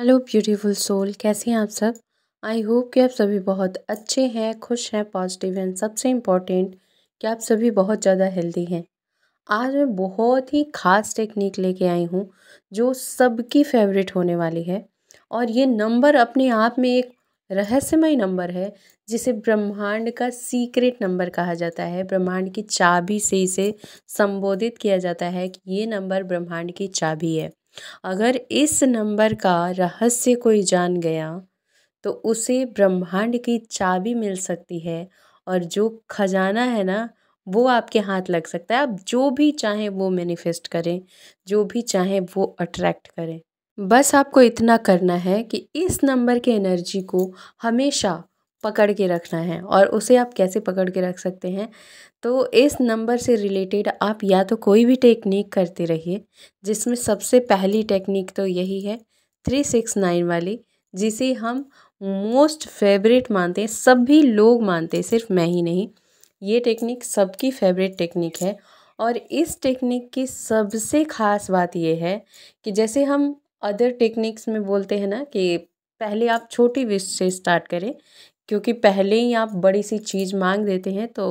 hello beautiful soul कैसे हैं आप सब आई होप कि आप सभी बहुत अच्छे हैं खुश हैं पॉजिटिव हैं सबसे इम्पॉर्टेंट कि आप सभी बहुत ज़्यादा हेल्दी हैं आज मैं बहुत ही ख़ास टेक्निक लेके आई हूँ जो सबकी फेवरेट होने वाली है और ये नंबर अपने आप में एक रहस्यमय नंबर है जिसे ब्रह्मांड का सीक्रेट नंबर कहा जाता है ब्रह्मांड की चाबी से इसे संबोधित किया जाता है कि ये नंबर ब्रह्मांड की चाबी है अगर इस नंबर का रहस्य कोई जान गया तो उसे ब्रह्मांड की चाबी मिल सकती है और जो खजाना है ना वो आपके हाथ लग सकता है आप जो भी चाहें वो मैनिफेस्ट करें जो भी चाहें वो अट्रैक्ट करें बस आपको इतना करना है कि इस नंबर के एनर्जी को हमेशा पकड़ के रखना है और उसे आप कैसे पकड़ के रख सकते हैं तो इस नंबर से रिलेटेड आप या तो कोई भी टेक्निक करते रहिए जिसमें सबसे पहली टेक्निक तो यही है थ्री सिक्स नाइन वाली जिसे हम मोस्ट फेवरेट मानते हैं सभी लोग मानते हैं सिर्फ मैं ही नहीं ये टेक्निक सबकी फेवरेट टेक्निक है और इस टेक्निक की सबसे ख़ास बात यह है कि जैसे हम अदर टेक्निक्स में बोलते हैं ना कि पहले आप छोटी विश से स्टार्ट करें क्योंकि पहले ही आप बड़ी सी चीज़ मांग देते हैं तो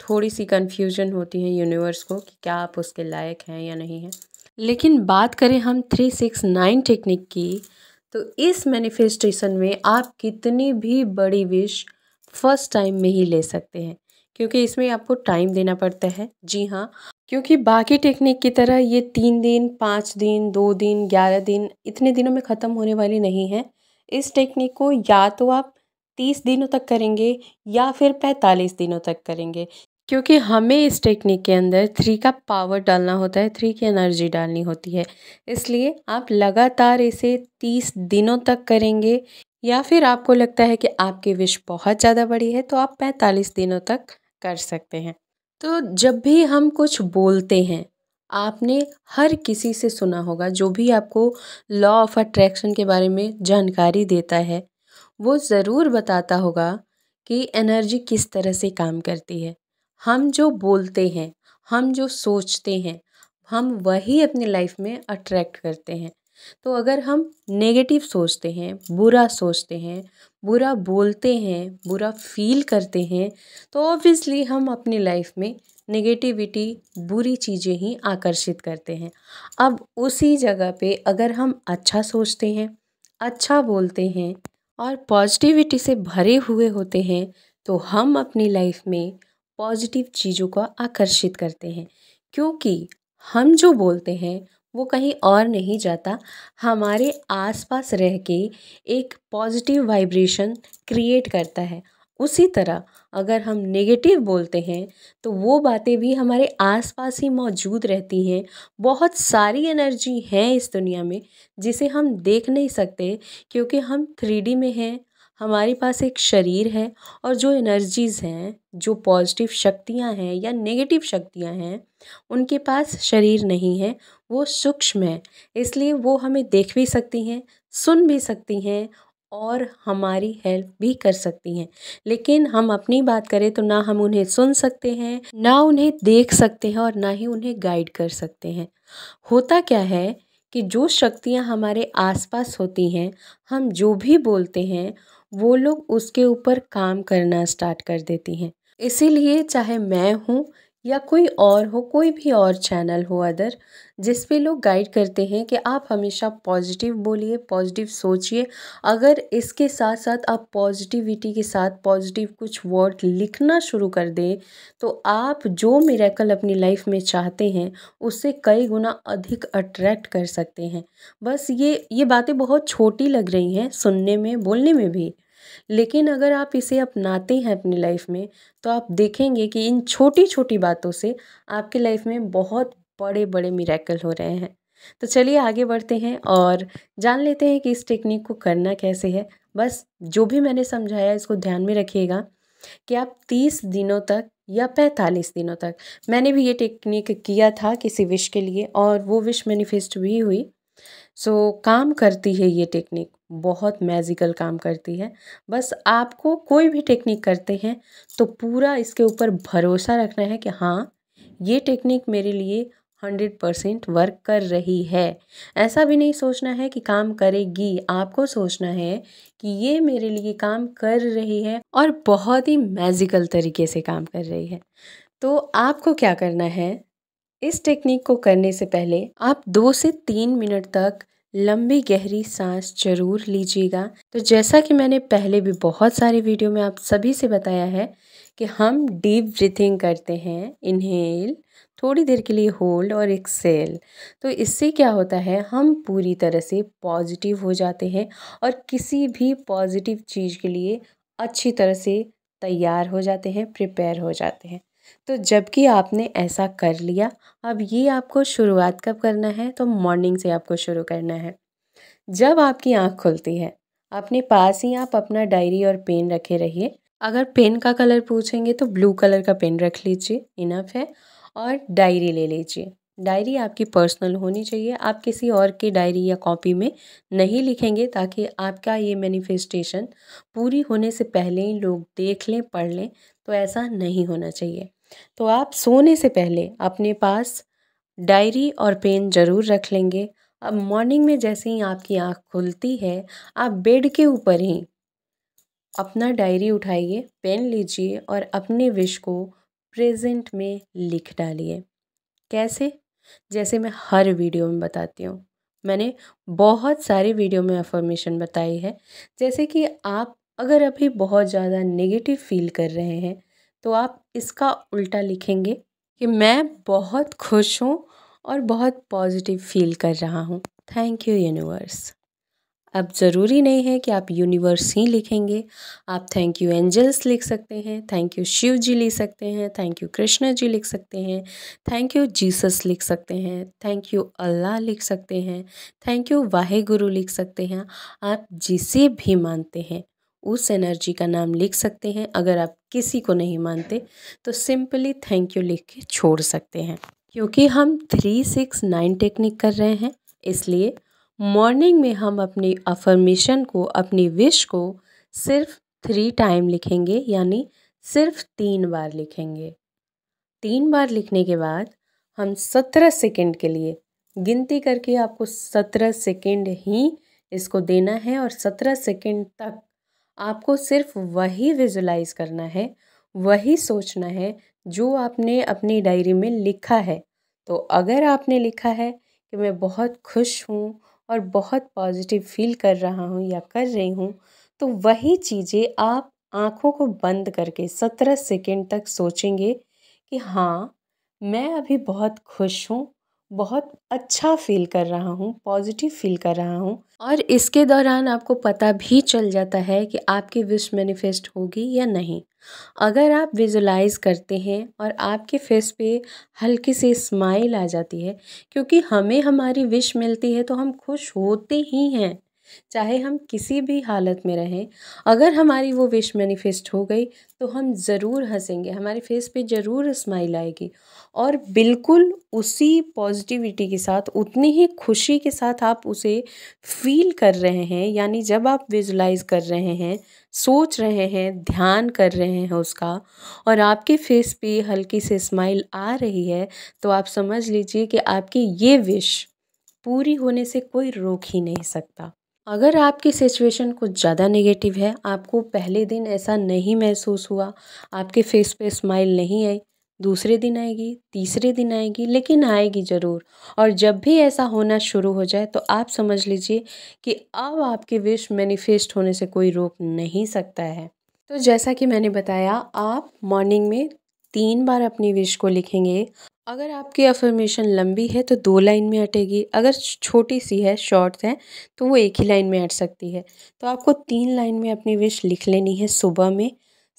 थोड़ी सी कन्फ्यूजन होती है यूनिवर्स को कि क्या आप उसके लायक हैं या नहीं हैं लेकिन बात करें हम थ्री सिक्स नाइन टेक्निक की तो इस मैनिफेस्टेशन में आप कितनी भी बड़ी विश फर्स्ट टाइम में ही ले सकते हैं क्योंकि इसमें आपको टाइम देना पड़ता है जी हाँ क्योंकि बाकी टेक्निक की तरह ये तीन दिन पाँच दिन दो दिन ग्यारह दिन इतने दिनों में ख़त्म होने वाली नहीं है इस टेक्निक को या तो आप तीस दिनों तक करेंगे या फिर पैंतालीस दिनों तक करेंगे क्योंकि हमें इस टेक्निक के अंदर थ्री का पावर डालना होता है थ्री की एनर्जी डालनी होती है इसलिए आप लगातार इसे तीस दिनों तक करेंगे या फिर आपको लगता है कि आपकी विश बहुत ज़्यादा बड़ी है तो आप पैंतालीस दिनों तक कर सकते हैं तो जब भी हम कुछ बोलते हैं आपने हर किसी से सुना होगा जो भी आपको लॉ ऑफ अट्रैक्शन के बारे में जानकारी देता है वो ज़रूर बताता होगा कि एनर्जी किस तरह से काम करती है हम जो बोलते हैं हम जो सोचते हैं हम वही अपनी लाइफ में अट्रैक्ट करते हैं तो अगर हम नेगेटिव सोचते हैं बुरा सोचते हैं बुरा बोलते हैं बुरा फील करते हैं तो ऑब्वियसली हम अपनी लाइफ में नेगेटिविटी बुरी चीज़ें ही आकर्षित करते हैं अब उसी जगह पे अगर हम अच्छा सोचते हैं अच्छा बोलते हैं और पॉजिटिविटी से भरे हुए होते हैं तो हम अपनी लाइफ में पॉजिटिव चीज़ों को आकर्षित करते हैं क्योंकि हम जो बोलते हैं वो कहीं और नहीं जाता हमारे आसपास रह के एक पॉजिटिव वाइब्रेशन क्रिएट करता है उसी तरह अगर हम नेगेटिव बोलते हैं तो वो बातें भी हमारे आसपास ही मौजूद रहती हैं बहुत सारी एनर्जी है इस दुनिया में जिसे हम देख नहीं सकते क्योंकि हम थ्री डी में हैं हमारे पास एक शरीर है और जो एनर्जीज़ हैं जो पॉजिटिव शक्तियां हैं या नेगेटिव शक्तियां हैं उनके पास शरीर नहीं है वो सूक्ष्म है इसलिए वो हमें देख भी सकती हैं सुन भी सकती हैं और हमारी हेल्प भी कर सकती हैं लेकिन हम अपनी बात करें तो ना हम उन्हें सुन सकते हैं ना उन्हें देख सकते हैं और ना ही उन्हें गाइड कर सकते हैं होता क्या है कि जो शक्तियाँ हमारे आसपास होती हैं हम जो भी बोलते हैं वो लोग उसके ऊपर काम करना स्टार्ट कर देती हैं इसीलिए चाहे मैं हूँ या कोई और हो कोई भी और चैनल हो अदर जिस पे लोग गाइड करते हैं कि आप हमेशा पॉजिटिव बोलिए पॉजिटिव सोचिए अगर इसके साथ साथ आप पॉजिटिविटी के साथ पॉजिटिव कुछ वर्ड लिखना शुरू कर दें तो आप जो मेरेकल अपनी लाइफ में चाहते हैं उससे कई गुना अधिक अट्रैक्ट कर सकते हैं बस ये ये बातें बहुत छोटी लग रही हैं सुनने में बोलने में भी लेकिन अगर आप इसे अपनाते हैं अपनी लाइफ में तो आप देखेंगे कि इन छोटी छोटी बातों से आपके लाइफ में बहुत बड़े बड़े मिराकल हो रहे हैं तो चलिए आगे बढ़ते हैं और जान लेते हैं कि इस टेक्निक को करना कैसे है बस जो भी मैंने समझाया इसको ध्यान में रखिएगा कि आप तीस दिनों तक या पैंतालीस दिनों तक मैंने भी ये टेक्निक किया था किसी विश के लिए और वो विश मैनिफेस्ट भी हुई सो काम करती है ये टेक्निक बहुत मैजिकल काम करती है बस आपको कोई भी टेक्निक करते हैं तो पूरा इसके ऊपर भरोसा रखना है कि हाँ ये टेक्निक मेरे लिए हंड्रेड परसेंट वर्क कर रही है ऐसा भी नहीं सोचना है कि काम करेगी आपको सोचना है कि ये मेरे लिए काम कर रही है और बहुत ही मैजिकल तरीके से काम कर रही है तो आपको क्या करना है इस टेक्निक को करने से पहले आप दो से तीन मिनट तक लंबी गहरी सांस ज़रूर लीजिएगा तो जैसा कि मैंने पहले भी बहुत सारे वीडियो में आप सभी से बताया है कि हम डीप ब्रीथिंग करते हैं इनहेल थोड़ी देर के लिए होल्ड और एक्सेल तो इससे क्या होता है हम पूरी तरह से पॉजिटिव हो जाते हैं और किसी भी पॉजिटिव चीज़ के लिए अच्छी तरह से तैयार हो जाते हैं प्रिपेयर हो जाते हैं तो जबकि आपने ऐसा कर लिया अब ये आपको शुरुआत कब करना है तो मॉर्निंग से आपको शुरू करना है जब आपकी आँख खुलती है अपने पास ही आप अपना डायरी और पेन रखे रहिए अगर पेन का कलर पूछेंगे तो ब्लू कलर का पेन रख लीजिए इनफ है और डायरी ले लीजिए डायरी आपकी पर्सनल होनी चाहिए आप किसी और की डायरी या कॉपी में नहीं लिखेंगे ताकि आपका ये मैनिफेस्टेशन पूरी होने से पहले ही लोग देख लें पढ़ लें तो ऐसा नहीं होना चाहिए तो आप सोने से पहले अपने पास डायरी और पेन ज़रूर रख लेंगे अब मॉर्निंग में जैसे ही आपकी आँख खुलती है आप बेड के ऊपर ही अपना डायरी उठाइए पेन लीजिए और अपने विश को प्रेजेंट में लिख डालिए कैसे जैसे मैं हर वीडियो में बताती हूँ मैंने बहुत सारे वीडियो में अफर्मेशन बताई है जैसे कि आप अगर अभी बहुत ज़्यादा नेगेटिव फील कर रहे हैं तो आप इसका उल्टा लिखेंगे कि मैं बहुत खुश हूँ और बहुत पॉजिटिव फील कर रहा हूँ थैंक यू यूनिवर्स अब ज़रूरी नहीं है कि आप यूनिवर्स ही लिखेंगे आप थैंक यू एंजल्स लिख सकते हैं थैंक यू शिव जी लिख सकते हैं थैंक यू कृष्णा जी लिख सकते हैं थैंक यू जीसस लिख सकते हैं थैंक यू अल्लाह लिख सकते हैं थैंक यू वाहे गुरु लिख सकते हैं आप जिसे भी मानते हैं उस एनर्जी का नाम लिख सकते हैं अगर आप किसी को नहीं मानते तो सिंपली थैंक यू लिख के छोड़ सकते हैं क्योंकि हम थ्री सिक्स नाइन टेक्निक कर रहे हैं इसलिए मॉर्निंग में हम अपनी अफर्मेशन को अपनी विश को सिर्फ थ्री टाइम लिखेंगे यानी सिर्फ तीन बार लिखेंगे तीन बार लिखने के बाद हम सत्रह सेकेंड के लिए गिनती करके आपको सत्रह सेकेंड ही इसको देना है और सत्रह सेकेंड तक आपको सिर्फ वही विजुलाइज करना है वही सोचना है जो आपने अपनी डायरी में लिखा है तो अगर आपने लिखा है कि मैं बहुत खुश हूँ और बहुत पॉजिटिव फील कर रहा हूँ या कर रही हूँ तो वही चीज़ें आप आँखों को बंद करके सत्रह सेकेंड तक सोचेंगे कि हाँ मैं अभी बहुत खुश हूँ बहुत अच्छा फील कर रहा हूँ पॉजिटिव फील कर रहा हूँ और इसके दौरान आपको पता भी चल जाता है कि आपकी विश मैनिफेस्ट होगी या नहीं अगर आप विजुलाइज करते हैं और आपके फेस पे हल्की सी स्माइल आ जाती है क्योंकि हमें हमारी विश मिलती है तो हम खुश होते ही हैं चाहे हम किसी भी हालत में रहें अगर हमारी वो विश मैनिफेस्ट हो गई तो हम ज़रूर हंसेंगे हमारे फेस पे ज़रूर स्माइल आएगी और बिल्कुल उसी पॉजिटिविटी के साथ उतनी ही खुशी के साथ आप उसे फील कर रहे हैं यानी जब आप विजुलाइज कर रहे हैं सोच रहे हैं ध्यान कर रहे हैं उसका और आपके फेस पे हल्की से स्माइल आ रही है तो आप समझ लीजिए कि आपकी ये विश पूरी होने से कोई रोक ही नहीं सकता अगर आपकी सिचुएशन कुछ ज़्यादा नेगेटिव है आपको पहले दिन ऐसा नहीं महसूस हुआ आपके फेस पे स्माइल नहीं आई दूसरे दिन आएगी तीसरे दिन आएगी लेकिन आएगी ज़रूर और जब भी ऐसा होना शुरू हो जाए तो आप समझ लीजिए कि अब आपके विश मैनिफेस्ट होने से कोई रोक नहीं सकता है तो जैसा कि मैंने बताया आप मॉर्निंग में तीन बार अपनी विश को लिखेंगे अगर आपकी अफर्मेशन लंबी है तो दो लाइन में अटेगी अगर छोटी सी है शॉर्ट है तो वो एक ही लाइन में अट सकती है तो आपको तीन लाइन में अपनी विश लिख लेनी है सुबह में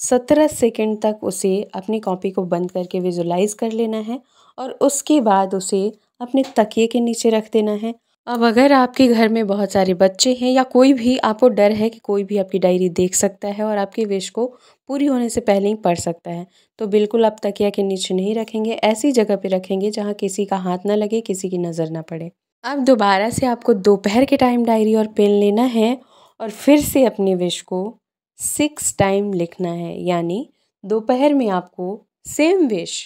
सत्रह सेकेंड तक उसे अपनी कॉपी को बंद करके विजुलाइज कर लेना है और उसके बाद उसे अपने तकिए के नीचे रख देना है अब अगर आपके घर में बहुत सारे बच्चे हैं या कोई भी आपको डर है कि कोई भी आपकी डायरी देख सकता है और आपकी विश को पूरी होने से पहले ही पढ़ सकता है तो बिल्कुल आप तकिया के नीचे नहीं रखेंगे ऐसी जगह पे रखेंगे जहाँ किसी का हाथ ना लगे किसी की नज़र ना पड़े अब दोबारा से आपको दोपहर के टाइम डायरी और पेन लेना है और फिर से अपनी विश को सिक्स टाइम लिखना है यानी दोपहर में आपको सेम विश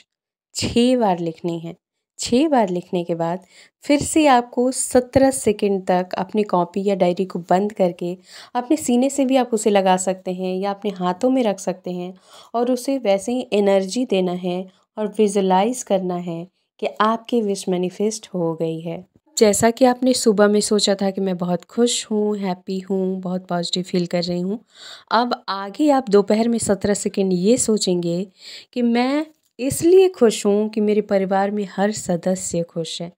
छः बार लिखनी है छः बार लिखने के बाद फिर से आपको सत्रह सेकेंड तक अपनी कॉपी या डायरी को बंद करके अपने सीने से भी आप उसे लगा सकते हैं या अपने हाथों में रख सकते हैं और उसे वैसे ही एनर्जी देना है और विजुलाइज करना है कि आपकी विश मैनिफेस्ट हो गई है जैसा कि आपने सुबह में सोचा था कि मैं बहुत खुश हूँ हैप्पी हूँ बहुत पॉजिटिव फील कर रही हूँ अब आगे आप दोपहर में सत्रह सेकेंड ये सोचेंगे कि मैं इसलिए खुश हूँ कि मेरे परिवार में हर सदस्य खुश है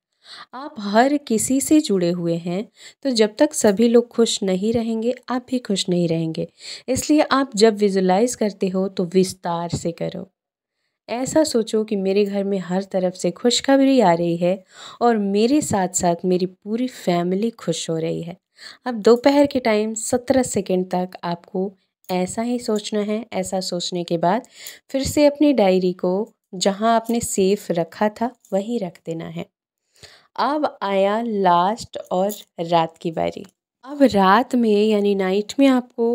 आप हर किसी से जुड़े हुए हैं तो जब तक सभी लोग खुश नहीं रहेंगे आप भी खुश नहीं रहेंगे इसलिए आप जब विजुलाइज करते हो तो विस्तार से करो ऐसा सोचो कि मेरे घर में हर तरफ से खुशखबरी आ रही है और मेरे साथ साथ मेरी पूरी फैमिली खुश हो रही है अब दोपहर के टाइम सत्रह सेकेंड तक आपको ऐसा ही सोचना है ऐसा सोचने के बाद फिर से अपनी डायरी को जहाँ आपने सेफ रखा था वहीं रख देना है अब आया लास्ट और रात की बारी अब रात में यानी नाइट में आपको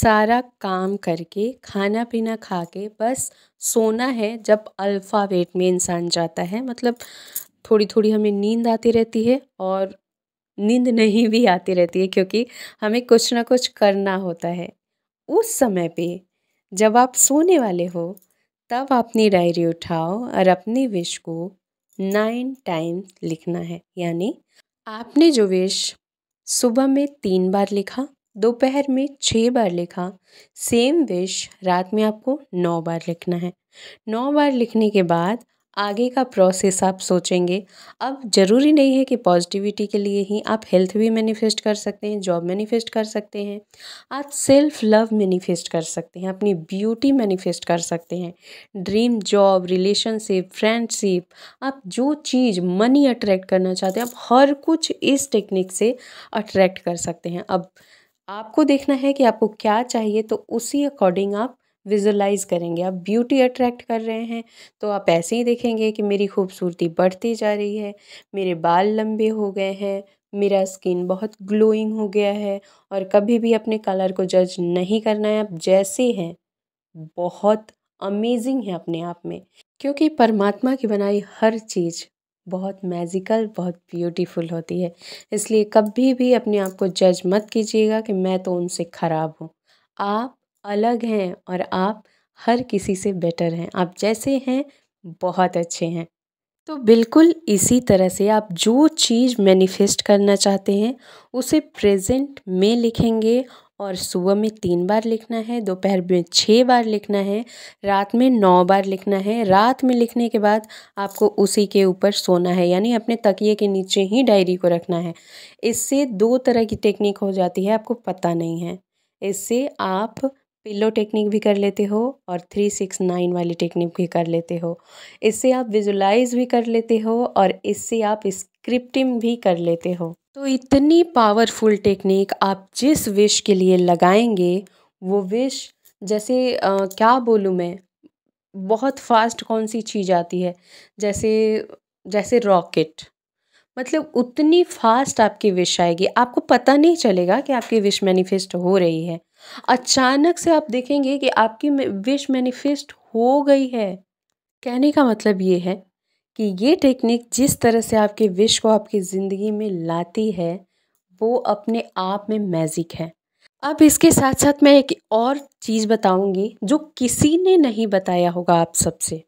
सारा काम करके खाना पीना खा के बस सोना है जब अल्फ़ावेट में इंसान जाता है मतलब थोड़ी थोड़ी हमें नींद आती रहती है और नींद नहीं भी आती रहती है क्योंकि हमें कुछ ना कुछ करना होता है उस समय पे जब आप सोने वाले हो तब अपनी डायरी उठाओ और अपनी विश को नाइन टाइम लिखना है यानी आपने जो विश सुबह में तीन बार लिखा दोपहर में छः बार लिखा सेम विश रात में आपको नौ बार लिखना है नौ बार लिखने के बाद आगे का प्रोसेस आप सोचेंगे अब ज़रूरी नहीं है कि पॉजिटिविटी के लिए ही आप हेल्थ भी मैनिफेस्ट कर सकते हैं जॉब मैनिफेस्ट कर सकते हैं आप सेल्फ लव मैनिफेस्ट कर सकते हैं अपनी ब्यूटी मैनिफेस्ट कर सकते हैं ड्रीम जॉब रिलेशनशिप फ्रेंडशिप आप जो चीज़ मनी अट्रैक्ट करना चाहते हैं आप हर कुछ इस टेक्निक से अट्रैक्ट कर सकते हैं अब आपको देखना है कि आपको क्या चाहिए तो उसी अकॉर्डिंग आप विजुलाइज करेंगे आप ब्यूटी अट्रैक्ट कर रहे हैं तो आप ऐसे ही देखेंगे कि मेरी खूबसूरती बढ़ती जा रही है मेरे बाल लंबे हो गए हैं मेरा स्किन बहुत ग्लोइंग हो गया है और कभी भी अपने कलर को जज नहीं करना है आप जैसे हैं बहुत अमेजिंग है अपने आप में क्योंकि परमात्मा की बनाई हर चीज़ बहुत मैजिकल बहुत ब्यूटीफुल होती है इसलिए कभी भी अपने आप को जज मत कीजिएगा कि मैं तो उनसे ख़राब हूँ आप अलग हैं और आप हर किसी से बेटर हैं आप जैसे हैं बहुत अच्छे हैं तो बिल्कुल इसी तरह से आप जो चीज़ मैनिफेस्ट करना चाहते हैं उसे प्रेजेंट में लिखेंगे और सुबह में तीन बार लिखना है दोपहर में छः बार लिखना है रात में नौ बार लिखना है रात में लिखने के बाद आपको उसी के ऊपर सोना है यानी अपने तकिए के नीचे ही डायरी को रखना है इससे दो तरह की टेक्निक हो जाती है आपको पता नहीं है इससे आप पिल्लो टेक्निक भी कर लेते हो और थ्री सिक्स नाइन वाली टेक्निक भी कर लेते हो इससे आप विजुलाइज भी कर लेते हो और इससे आप स्क्रिप्टिंग भी कर लेते हो तो इतनी पावरफुल टेक्निक आप जिस विश के लिए लगाएंगे वो विश जैसे आ, क्या बोलूँ मैं बहुत फास्ट कौन सी चीज़ आती है जैसे जैसे रॉकेट मतलब उतनी फास्ट आपकी विश आएगी आपको पता नहीं चलेगा कि आपकी विश मैनिफेस्ट हो रही है अचानक से आप देखेंगे कि आपकी विश मैनिफेस्ट हो गई है कहने का मतलब ये है कि ये टेक्निक जिस तरह से आपके विश को आपकी ज़िंदगी में लाती है वो अपने आप में मैजिक है अब इसके साथ साथ मैं एक और चीज़ बताऊंगी जो किसी ने नहीं बताया होगा आप सबसे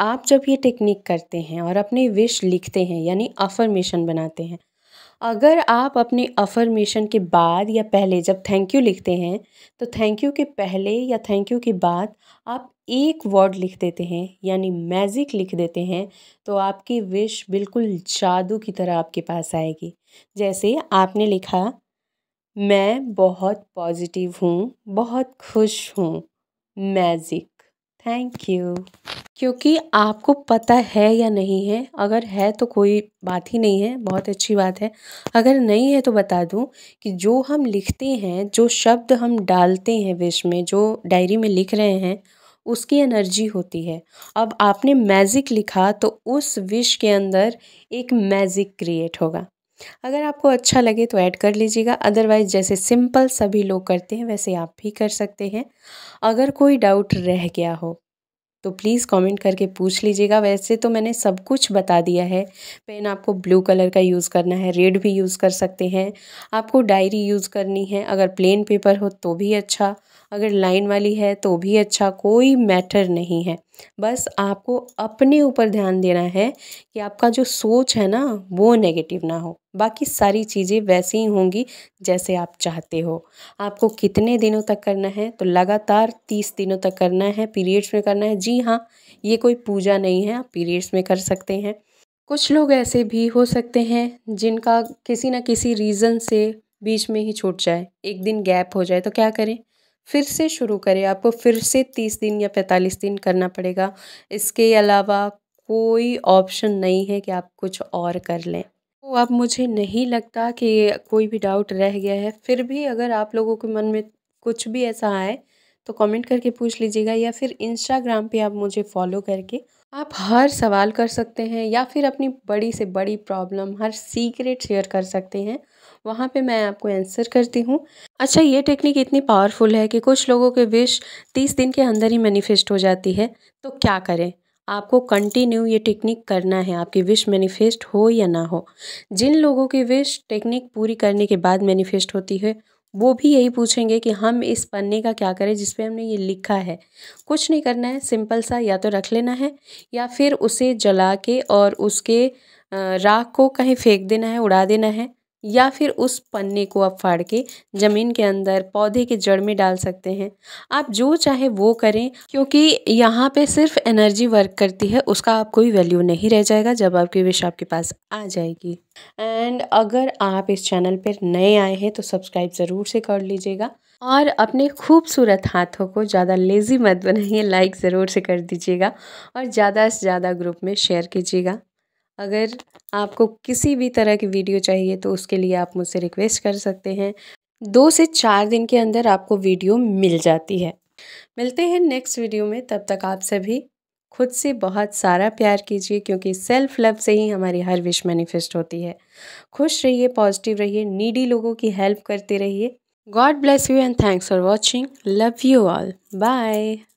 आप जब ये टेक्निक करते हैं और अपने विश लिखते हैं यानी अफर्मेशन बनाते हैं अगर आप अपने अफर्मेशन के बाद या पहले जब थैंक यू लिखते हैं तो थैंक यू के पहले या थैंक यू के बाद आप एक वर्ड लिख देते हैं यानी मैजिक लिख देते हैं तो आपकी विश बिल्कुल जादू की तरह आपके पास आएगी जैसे आपने लिखा मैं बहुत पॉजिटिव हूँ बहुत खुश हूँ मैजिक थैंक यू क्योंकि आपको पता है या नहीं है अगर है तो कोई बात ही नहीं है बहुत अच्छी बात है अगर नहीं है तो बता दूं कि जो हम लिखते हैं जो शब्द हम डालते हैं विश में जो डायरी में लिख रहे हैं उसकी एनर्जी होती है अब आपने मैजिक लिखा तो उस विश के अंदर एक मैजिक क्रिएट होगा अगर आपको अच्छा लगे तो ऐड कर लीजिएगा अदरवाइज जैसे सिंपल सभी लोग करते हैं वैसे आप भी कर सकते हैं अगर कोई डाउट रह गया हो तो प्लीज़ कमेंट करके पूछ लीजिएगा वैसे तो मैंने सब कुछ बता दिया है पेन आपको ब्लू कलर का यूज़ करना है रेड भी यूज़ कर सकते हैं आपको डायरी यूज़ करनी है अगर प्लेन पेपर हो तो भी अच्छा अगर लाइन वाली है तो भी अच्छा कोई मैटर नहीं है बस आपको अपने ऊपर ध्यान देना है कि आपका जो सोच है ना वो नेगेटिव ना हो बाकी सारी चीज़ें वैसी ही होंगी जैसे आप चाहते हो आपको कितने दिनों तक करना है तो लगातार तीस दिनों तक करना है पीरियड्स में करना है जी हाँ ये कोई पूजा नहीं है आप पीरियड्स में कर सकते हैं कुछ लोग ऐसे भी हो सकते हैं जिनका किसी न किसी रीज़न से बीच में ही छूट जाए एक दिन गैप हो जाए तो क्या करें फिर से शुरू करें आपको फिर से तीस दिन या पैंतालीस दिन करना पड़ेगा इसके अलावा कोई ऑप्शन नहीं है कि आप कुछ और कर लें तो अब मुझे नहीं लगता कि कोई भी डाउट रह गया है फिर भी अगर आप लोगों के मन में कुछ भी ऐसा आए तो कमेंट करके पूछ लीजिएगा या फिर इंस्टाग्राम पे आप मुझे फॉलो करके आप हर सवाल कर सकते हैं या फिर अपनी बड़ी से बड़ी प्रॉब्लम हर सीक्रेट शेयर कर सकते हैं वहाँ पे मैं आपको आंसर करती हूँ अच्छा ये टेक्निक इतनी पावरफुल है कि कुछ लोगों के विश तीस दिन के अंदर ही मैनिफेस्ट हो जाती है तो क्या करें आपको कंटिन्यू ये टेक्निक करना है आपकी विश मैनिफेस्ट हो या ना हो जिन लोगों की विश टेक्निक पूरी करने के बाद मैनिफेस्ट होती है वो भी यही पूछेंगे कि हम इस पन्ने का क्या करें जिस पे हमने ये लिखा है कुछ नहीं करना है सिंपल सा या तो रख लेना है या फिर उसे जला के और उसके राख को कहीं फेंक देना है उड़ा देना है या फिर उस पन्ने को आप फाड़ के ज़मीन के अंदर पौधे के जड़ में डाल सकते हैं आप जो चाहे वो करें क्योंकि यहाँ पे सिर्फ एनर्जी वर्क करती है उसका आप कोई वैल्यू नहीं रह जाएगा जब आपकी विश आपके पास आ जाएगी एंड अगर आप इस चैनल पर नए आए हैं तो सब्सक्राइब ज़रूर से कर लीजिएगा और अपने खूबसूरत हाथों को ज़्यादा लेज़ी मत बनाइए लाइक ज़रूर से कर दीजिएगा और ज़्यादा से ज़्यादा ग्रुप में शेयर कीजिएगा अगर आपको किसी भी तरह की वीडियो चाहिए तो उसके लिए आप मुझसे रिक्वेस्ट कर सकते हैं दो से चार दिन के अंदर आपको वीडियो मिल जाती है मिलते हैं नेक्स्ट वीडियो में तब तक आप सभी खुद से बहुत सारा प्यार कीजिए क्योंकि सेल्फ लव से ही हमारी हर विश मैनिफेस्ट होती है खुश रहिए पॉजिटिव रहिए नीडी लोगों की हेल्प करते रहिए God bless you and thanks for watching love you all bye